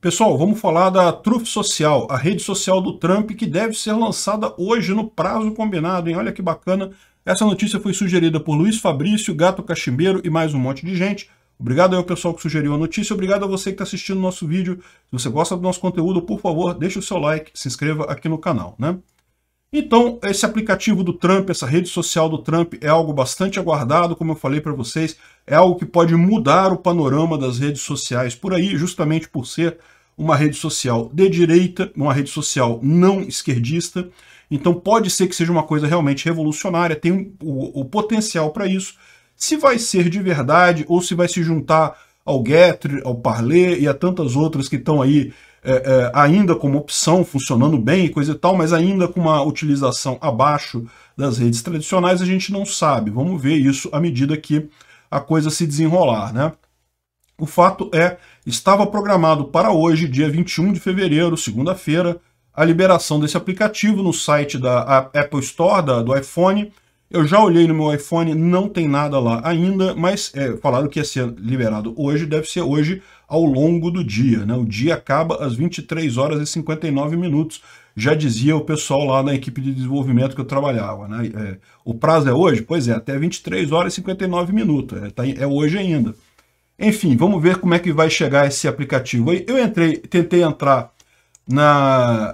Pessoal, vamos falar da Truth Social, a rede social do Trump que deve ser lançada hoje no prazo combinado, hein? Olha que bacana. Essa notícia foi sugerida por Luiz Fabrício, Gato Cachimbeiro e mais um monte de gente. Obrigado ao pessoal que sugeriu a notícia, obrigado a você que está assistindo o nosso vídeo. Se você gosta do nosso conteúdo, por favor, deixe o seu like, se inscreva aqui no canal, né? Então, esse aplicativo do Trump, essa rede social do Trump é algo bastante aguardado, como eu falei para vocês, é algo que pode mudar o panorama das redes sociais por aí, justamente por ser uma rede social de direita, uma rede social não esquerdista. Então pode ser que seja uma coisa realmente revolucionária, tem o, o potencial para isso. Se vai ser de verdade ou se vai se juntar ao Getter, ao Parler e a tantas outras que estão aí é, é, ainda como opção, funcionando bem e coisa e tal, mas ainda com uma utilização abaixo das redes tradicionais, a gente não sabe. Vamos ver isso à medida que a coisa se desenrolar, né? O fato é, estava programado para hoje, dia 21 de fevereiro, segunda-feira, a liberação desse aplicativo no site da Apple Store, da, do iPhone, eu já olhei no meu iPhone, não tem nada lá ainda, mas é, falaram que ia ser liberado hoje, deve ser hoje ao longo do dia. Né? O dia acaba às 23 horas e 59 minutos, já dizia o pessoal lá na equipe de desenvolvimento que eu trabalhava. Né? É, o prazo é hoje? Pois é, até 23 horas e 59 minutos, é, tá, é hoje ainda. Enfim, vamos ver como é que vai chegar esse aplicativo aí. Eu entrei, tentei entrar na,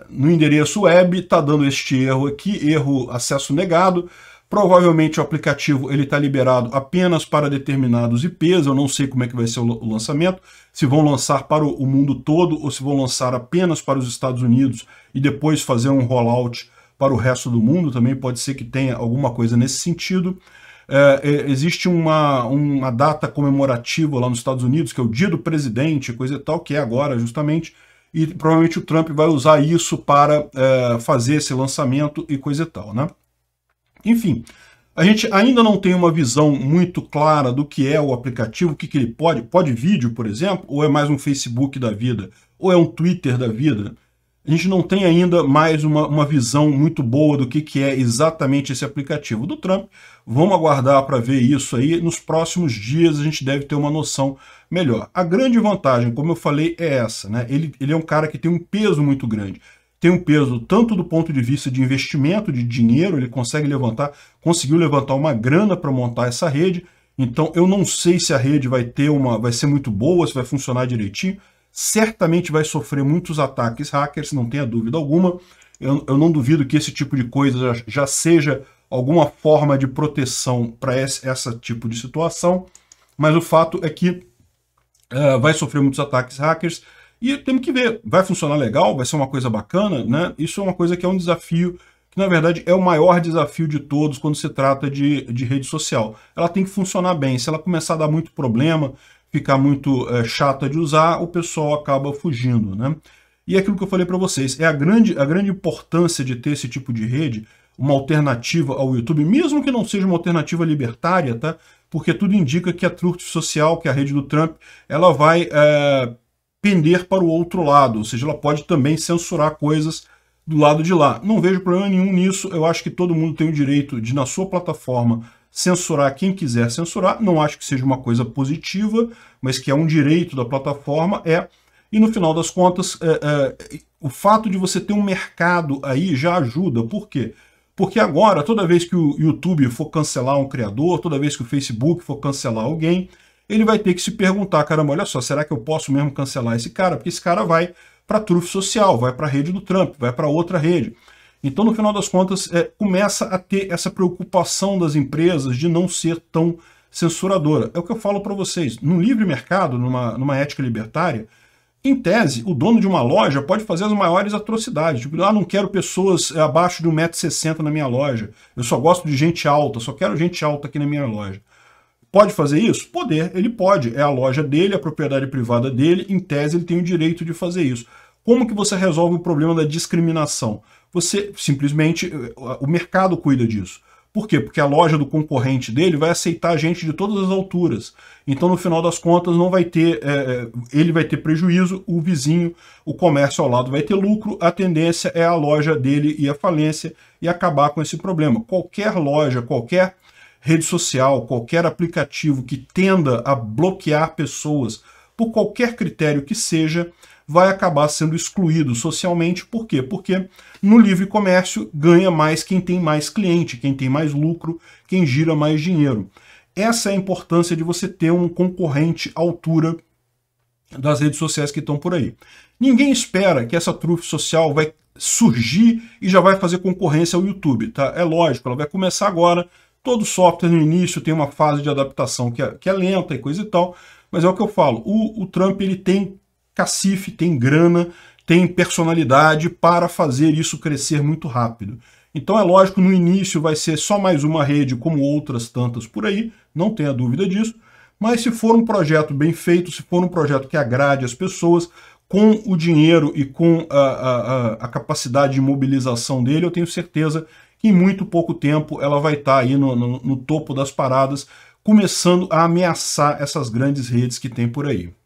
uh, no endereço web, está dando este erro aqui, erro acesso negado. Provavelmente o aplicativo ele está liberado apenas para determinados IPs, eu não sei como é que vai ser o lançamento, se vão lançar para o mundo todo ou se vão lançar apenas para os Estados Unidos e depois fazer um rollout para o resto do mundo, também pode ser que tenha alguma coisa nesse sentido. É, existe uma, uma data comemorativa lá nos Estados Unidos, que é o dia do presidente, coisa e tal, que é agora justamente, e provavelmente o Trump vai usar isso para é, fazer esse lançamento e coisa e tal, né? Enfim, a gente ainda não tem uma visão muito clara do que é o aplicativo, o que, que ele pode, pode vídeo, por exemplo, ou é mais um Facebook da vida, ou é um Twitter da vida, a gente não tem ainda mais uma, uma visão muito boa do que, que é exatamente esse aplicativo do Trump. Vamos aguardar para ver isso aí. Nos próximos dias a gente deve ter uma noção melhor. A grande vantagem, como eu falei, é essa. Né? Ele, ele é um cara que tem um peso muito grande. Tem um peso tanto do ponto de vista de investimento, de dinheiro, ele consegue levantar, conseguiu levantar uma grana para montar essa rede. Então eu não sei se a rede vai ter uma, vai ser muito boa, se vai funcionar direitinho certamente vai sofrer muitos ataques hackers, não tenha dúvida alguma. Eu, eu não duvido que esse tipo de coisa já, já seja alguma forma de proteção para essa tipo de situação, mas o fato é que uh, vai sofrer muitos ataques hackers e temos que ver, vai funcionar legal, vai ser uma coisa bacana, né? Isso é uma coisa que é um desafio que na verdade é o maior desafio de todos quando se trata de, de rede social. Ela tem que funcionar bem. Se ela começar a dar muito problema, ficar muito é, chata de usar, o pessoal acaba fugindo, né? E é aquilo que eu falei para vocês, é a grande, a grande importância de ter esse tipo de rede, uma alternativa ao YouTube, mesmo que não seja uma alternativa libertária, tá? Porque tudo indica que a truque social, que é a rede do Trump, ela vai é, pender para o outro lado, ou seja, ela pode também censurar coisas do lado de lá. Não vejo problema nenhum nisso, eu acho que todo mundo tem o direito de, na sua plataforma, censurar quem quiser censurar, não acho que seja uma coisa positiva, mas que é um direito da plataforma, é. E no final das contas, é, é, o fato de você ter um mercado aí já ajuda. Por quê? Porque agora, toda vez que o YouTube for cancelar um criador, toda vez que o Facebook for cancelar alguém, ele vai ter que se perguntar, caramba, olha só, será que eu posso mesmo cancelar esse cara? Porque esse cara vai para a social, vai para a rede do Trump, vai para outra rede. Então, no final das contas, é, começa a ter essa preocupação das empresas de não ser tão censuradora. É o que eu falo para vocês. No livre mercado, numa, numa ética libertária, em tese, o dono de uma loja pode fazer as maiores atrocidades. Tipo, ah, não quero pessoas é, abaixo de 1,60m na minha loja. Eu só gosto de gente alta, só quero gente alta aqui na minha loja. Pode fazer isso? Poder, ele pode. É a loja dele, a propriedade privada dele. Em tese, ele tem o direito de fazer isso. Como que você resolve o problema da discriminação? Você simplesmente, eh, o mercado cuida disso. Por quê? Porque a loja do concorrente dele vai aceitar gente de todas as alturas. Então, no final das contas, não vai ter, é, ele vai ter prejuízo, o vizinho, o comércio ao lado vai ter lucro, a tendência é a loja dele e a falência e acabar com esse problema. Qualquer loja, qualquer rede social, qualquer aplicativo que tenda a bloquear pessoas por qualquer critério que seja, vai acabar sendo excluído socialmente. Por quê? Porque no livre comércio ganha mais quem tem mais cliente, quem tem mais lucro, quem gira mais dinheiro. Essa é a importância de você ter um concorrente à altura das redes sociais que estão por aí. Ninguém espera que essa trufe social vai surgir e já vai fazer concorrência ao YouTube, tá? É lógico, ela vai começar agora. Todo software no início tem uma fase de adaptação que é, que é lenta e coisa e tal, mas é o que eu falo, o, o Trump ele tem cacife, tem grana, tem personalidade para fazer isso crescer muito rápido. Então é lógico, no início vai ser só mais uma rede, como outras tantas por aí, não tenha dúvida disso, mas se for um projeto bem feito, se for um projeto que agrade as pessoas, com o dinheiro e com a, a, a capacidade de mobilização dele, eu tenho certeza que em muito pouco tempo ela vai estar tá aí no, no, no topo das paradas, começando a ameaçar essas grandes redes que tem por aí.